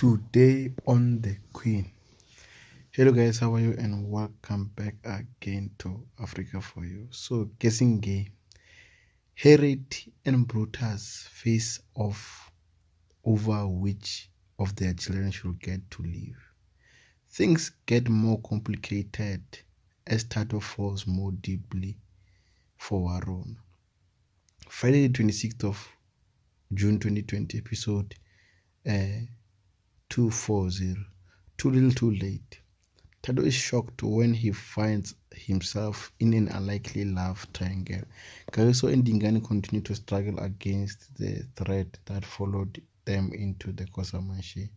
today on the queen hello guys how are you and welcome back again to africa for you so guessing gay herod and brutus face off over which of their children should get to live things get more complicated as Tato falls more deeply for warren friday the 26th of june 2020 episode uh, 240. Too little, too late. Tado is shocked when he finds himself in an unlikely love triangle. Caruso and Dingani continue to struggle against the threat that followed them into the Kosamanshi.